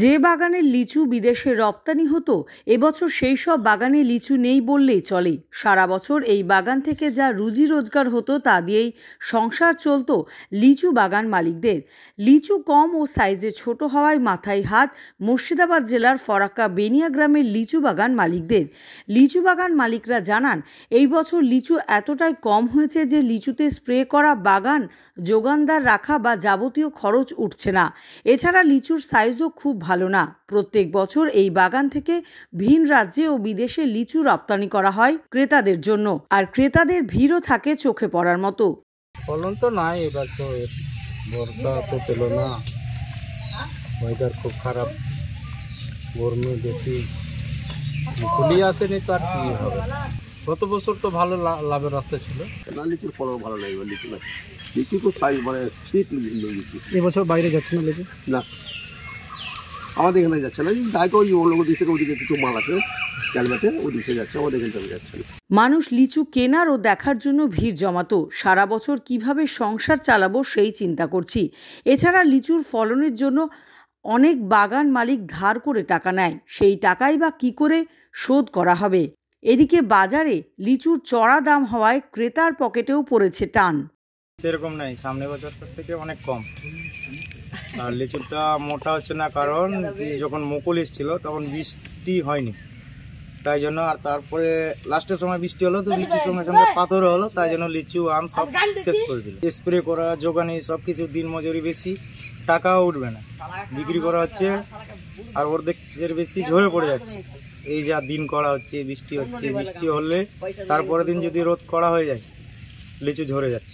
যে বাগানের লিচু বিদেশে রপ্তানি হতো এবছর সেই সব বাগানে লিচু নেই বললেই চলে সারা বছর এই বাগান থেকে যা রুজি রোজগার হতো তা দিয়েই সংসার চলত লিচু বাগান মালিকদের লিচু কম ও সাইজে ছোট হওয়ায় মাথায় হাত মুর্শিদাবাদ জেলার ফরাক্কা বেনিয়া গ্রামের লিচু বাগান মালিকদের লিচু বাগান মালিকরা জানান এই বছর লিচু এতটাই কম হয়েছে যে লিচুতে স্প্রে করা বাগান যোগানদার রাখা বা যাবতীয় খরচ উঠছে না এছাড়া লিচুর সাইজও খুব খুব ভালো না প্রত্যেক বছর এই বাগান থেকে ভিন রাজ্যে ও বিদেশে লিচু রপ্তানি করা হয় ক্রেতাদের জন্য আর ক্রেতাদের ভিড়ও থাকে চোখে পড়ার মতো ফলন তো নাই এবছর বর্ষা তো পেল না ওয়েদার খুব খারাপ গরমে বেশি ফুলি আসেনি তো আর কি হবে গত বছর তো ভালো লাভের রাস্তা ছিল লিচুর ফলন ভালো লাগবে লিচু লিচু তো সাইজ মানে শীত লিচু এবছর বাইরে যাচ্ছে না লিচু না আমাদের এখানে যাচ্ছে না দায়িত্ব ওই অন্য দিক থেকে ওদিকে কিছু মাল আছে মানুষ লিচু কেনার ও দেখার জন্য ভিড় জমাতো সারা বছর কিভাবে সংসার চালাবো সেই চিন্তা করছি এছাড়া লিচুর ফলনের জন্য অনেক বাগান মালিক ধার করে টাকা নেয় সেই টাকাই বা কি করে শোধ করা হবে এদিকে বাজারে লিচুর চড়া দাম হওয়ায় ক্রেতার পকেটেও পড়েছে টান সেরকম নাই সামনে বছর থেকে অনেক কম আর লিচুটা মোটা হচ্ছে না কারণ যখন মুকুল এসেছিল তখন বৃষ্টি হয়নি তাই জন্য আর তারপরে লাস্টের সময় বৃষ্টি হলো তো বৃষ্টির সঙ্গে সঙ্গে পাথর হলো তাই জন্য লিচু আম সব শেষ করে দিল স্প্রে করা যোগানি সব কিছু দিন মজুরি বেশি টাকাও উঠবে না বিক্রি করা হচ্ছে আর অর্ধেকের বেশি ঝরে পড়ে যাচ্ছে এই যা দিন করা হচ্ছে বৃষ্টি হচ্ছে বৃষ্টি হলে তারপরে দিন যদি রোদ করা হয়ে যায় লিচু ঝরে যাচ্ছে